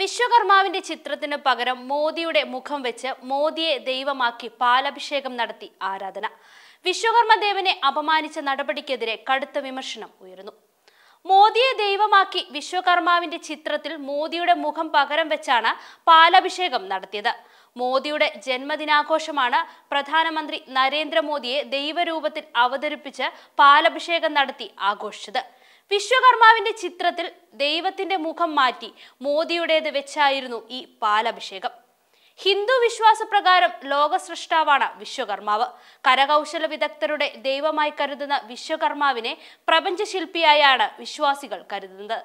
വിശ്വകർമാവിന്റെ ചിത്രത്തിന് പകരം മോദിയുടെ മുഖം വെച്ച് മോദിയെ ദൈവമാക്കി പാലഭിഷേകം നടത്തി ആരാധന വിശ്വകർമ്മദേവനെ അപമാനിച്ച നടപടിക്കെതിരെ കടുത്ത വിമർശനം ഉയർന്നു മോദിയെ ദൈവമാക്കി വിശ്വകർമാവിന്റെ ചിത്രത്തിൽ മോദിയുടെ മുഖം പകരം വെച്ചാണ് പാലഭിഷേകം നടത്തിയത് മോദിയുടെ ജന്മദിനാഘോഷമാണ് പ്രധാനമന്ത്രി നരേന്ദ്രമോദിയെ ദൈവരൂപത്തിൽ അവതരിപ്പിച്ച് പാലഭിഷേകം നടത്തി ആഘോഷിച്ചത് വിശ്വകർമാവിന്റെ ചിത്രത്തിൽ ദൈവത്തിന്റെ മുഖം മാറ്റി മോദിയുടേത് വെച്ചായിരുന്നു ഈ പാലഭിഷേകം ഹിന്ദു വിശ്വാസപ്രകാരം ലോക സൃഷ്ടാവാണ് വിശ്വകർമാവ് കരകൗശല വിദഗ്ധരുടെ ദൈവമായി കരുതുന്ന വിശ്വകർമാവിനെ പ്രപഞ്ചശില്പിയായാണ് വിശ്വാസികൾ കരുതുന്നത്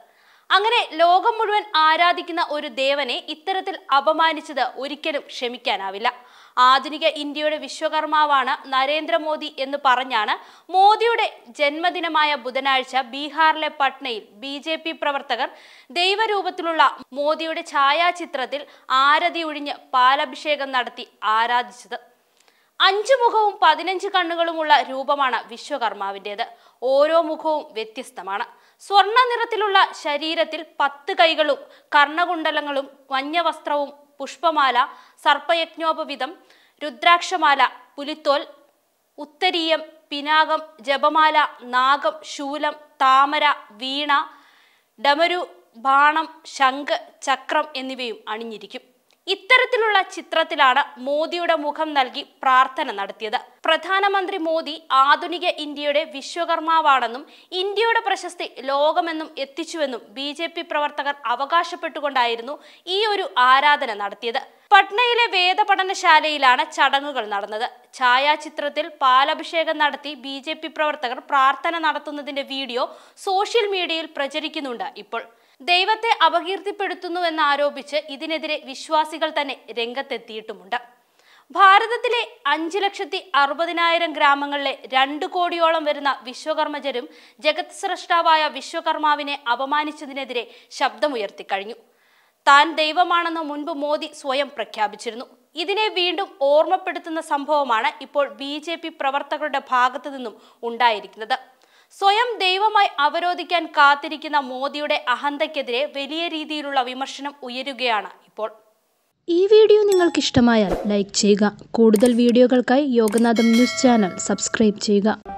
അങ്ങനെ ലോകം മുഴുവൻ ആരാധിക്കുന്ന ഒരു ദേവനെ ഇത്തരത്തിൽ അപമാനിച്ചത് ഒരിക്കലും ക്ഷമിക്കാനാവില്ല ആധുനിക ഇന്ത്യയുടെ വിശ്വകർമാവാണ് നരേന്ദ്രമോദി എന്ന് പറഞ്ഞാണ് മോദിയുടെ ജന്മദിനമായ ബുധനാഴ്ച ബീഹാറിലെ പട്നയിൽ ബി ജെ പി പ്രവർത്തകർ ദൈവരൂപത്തിലുള്ള മോദിയുടെ ഛായാചിത്രത്തിൽ ആരതി ഒഴിഞ്ഞ് പാലഭിഷേകം നടത്തി ആരാധിച്ചത് അഞ്ചു മുഖവും പതിനഞ്ച് കണ്ണുകളുമുള്ള രൂപമാണ് വിശ്വകർമാവിൻ്റെത് ഓരോ മുഖവും വ്യത്യസ്തമാണ് സ്വർണ്ണ നിറത്തിലുള്ള ശരീരത്തിൽ പത്ത് കൈകളും കർണകുണ്ടലങ്ങളും മഞ്ഞ വസ്ത്രവും പുഷ്പമാല സർപ്പയജ്ഞോപവിധം രുദ്രാക്ഷമാല പുലിത്തോൽ ഉത്തരീയം പിനാകം ജപമാല നാഗം ശൂലം താമര വീണ ഡമരു ബാണം ശംഖ് ചക്രം എന്നിവയും അണിഞ്ഞിരിക്കും ഇത്തരത്തിലുള്ള ചിത്രത്തിലാണ് മോദിയുടെ മുഖം നൽകി പ്രാർത്ഥന നടത്തിയത് പ്രധാനമന്ത്രി മോദി ആധുനിക ഇന്ത്യയുടെ വിശ്വകർമാവാണെന്നും ഇന്ത്യയുടെ പ്രശസ്തി ലോകമെന്നും എത്തിച്ചുവെന്നും ബി ജെ പി പ്രവർത്തകർ അവകാശപ്പെട്ടുകൊണ്ടായിരുന്നു ഈ ഒരു ആരാധന നടത്തിയത് പട്നയിലെ വേദപഠനശാലയിലാണ് ചടങ്ങുകൾ നടന്നത് ഛായാചിത്രത്തിൽ പാലഭിഷേകം നടത്തി ബി പ്രവർത്തകർ പ്രാർത്ഥന നടത്തുന്നതിന്റെ വീഡിയോ സോഷ്യൽ മീഡിയയിൽ പ്രചരിക്കുന്നുണ്ട് ഇപ്പോൾ ദൈവത്തെ അപകീർത്തിപ്പെടുത്തുന്നുവെന്നാരോപിച്ച് ഇതിനെതിരെ വിശ്വാസികൾ തന്നെ രംഗത്തെത്തിയിട്ടുമുണ്ട് ഭാരതത്തിലെ അഞ്ച് ലക്ഷത്തി അറുപതിനായിരം ഗ്രാമങ്ങളിലെ രണ്ട് കോടിയോളം വരുന്ന വിശ്വകർമ്മജരും ജഗത് സ്രഷ്ടാവായ വിശ്വകർമാവിനെ അപമാനിച്ചതിനെതിരെ ശബ്ദമുയർത്തിക്കഴിഞ്ഞു താൻ ദൈവമാണെന്ന് മുൻപ് മോദി സ്വയം പ്രഖ്യാപിച്ചിരുന്നു ഇതിനെ വീണ്ടും ഓർമ്മപ്പെടുത്തുന്ന സംഭവമാണ് ഇപ്പോൾ ബി പ്രവർത്തകരുടെ ഭാഗത്തു നിന്നും ഉണ്ടായിരിക്കുന്നത് സ്വയം ദൈവമായി അവരോധിക്കാൻ കാത്തിരിക്കുന്ന മോദിയുടെ അഹന്തയ്ക്കെതിരെ വലിയ രീതിയിലുള്ള വിമർശനം ഉയരുകയാണ് ഇപ്പോൾ ഈ വീഡിയോ നിങ്ങൾക്ക് ഇഷ്ടമായാൽ ലൈക്ക് ചെയ്യുക കൂടുതൽ വീഡിയോകൾക്കായി യോഗനാഥം ന്യൂസ് ചാനൽ സബ്സ്ക്രൈബ് ചെയ്യുക